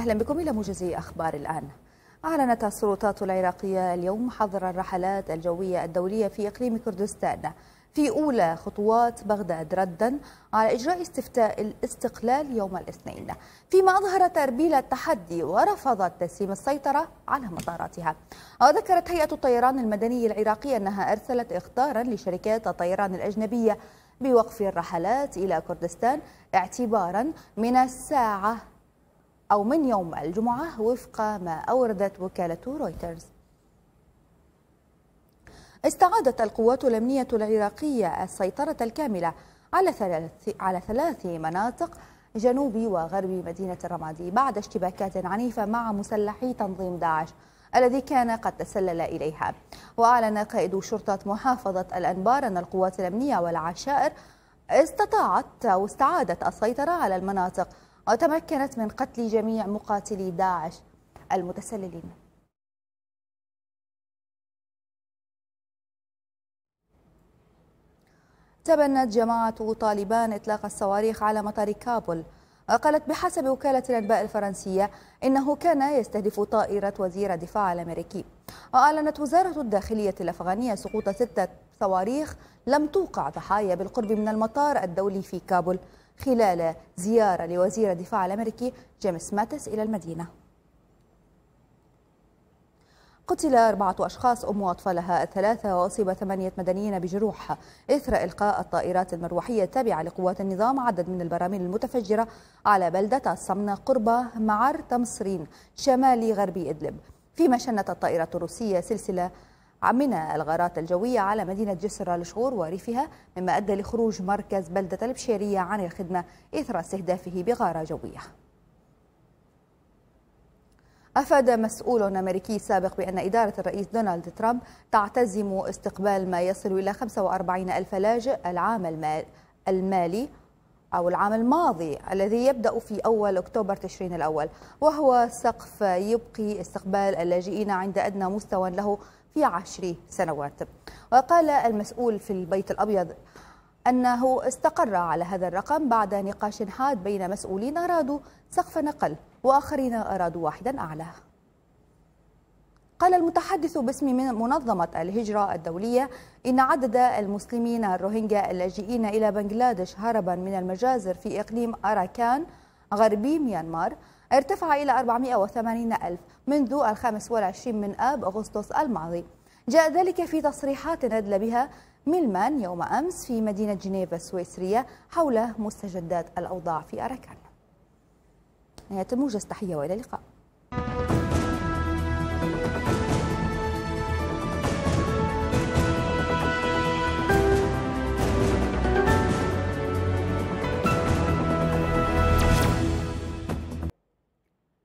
أهلا بكم إلى موجز أخبار الآن أعلنت السلطات العراقية اليوم حظر الرحلات الجوية الدولية في إقليم كردستان في أولى خطوات بغداد ردا على إجراء استفتاء الاستقلال يوم الاثنين فيما أظهرت أربيل التحدي ورفضت تسليم السيطرة على مطاراتها وذكرت هيئة الطيران المدني العراقي أنها أرسلت إخطارا لشركات الطيران الأجنبية بوقف الرحلات إلى كردستان اعتبارا من الساعة أو من يوم الجمعة وفق ما أوردت وكالة رويترز استعادت القوات الأمنية العراقية السيطرة الكاملة على ثلاث, على ثلاث مناطق جنوبي وغربي مدينة الرمادي بعد اشتباكات عنيفة مع مسلحي تنظيم داعش الذي كان قد تسلل إليها وأعلن قائد شرطة محافظة الأنبار أن القوات الأمنية والعشائر استطاعت واستعادت السيطرة على المناطق وتمكنت من قتل جميع مقاتلي داعش المتسللين تبنت جماعة طالبان إطلاق الصواريخ على مطار كابول وقالت بحسب وكالة الأنباء الفرنسية إنه كان يستهدف طائرة وزير الدفاع الأمريكي وأعلنت وزارة الداخلية الأفغانية سقوط ستة صواريخ لم توقع ضحايا بالقرب من المطار الدولي في كابول خلال زيارة لوزير الدفاع الأمريكي جيمس ماتس إلى المدينة قتل أربعة أشخاص أم وأطفالها الثلاثة وأصيب ثمانية مدنيين بجروح إثر إلقاء الطائرات المروحية التابعة لقوات النظام عدد من البراميل المتفجرة على بلدة الصمنة قرب معر تمصرين شمال غربي إدلب فيما شنت الطائرة الروسية سلسلة من الغارات الجوية على مدينة جسر الشهور وريفها مما أدى لخروج مركز بلدة البشيرية عن الخدمة إثر استهدافه بغارة جوية أفاد مسؤول أمريكي سابق بأن إدارة الرئيس دونالد ترامب تعتزم استقبال ما يصل إلى 45 ألف لاجئ العام المالي أو العام الماضي الذي يبدأ في أول أكتوبر تشرين الأول وهو سقف يبقي استقبال اللاجئين عند أدنى مستوى له في عشر سنوات وقال المسؤول في البيت الأبيض أنه استقر على هذا الرقم بعد نقاش حاد بين مسؤولين أرادوا سقف نقل وآخرين أرادوا واحدا أعلى قال المتحدث باسم منظمة الهجرة الدولية إن عدد المسلمين الروهينجا اللاجئين إلى بنغلاديش هربا من المجازر في إقليم أراكان غربي ميانمار ارتفع إلى 480 ألف منذ الخامس والعشرين من آب أغسطس الماضي جاء ذلك في تصريحات ندل بها ميلمان يوم أمس في مدينة جنيف السويسرية حول مستجدات الأوضاع في أراكان نهاية الموجز تحية وإلى اللقاء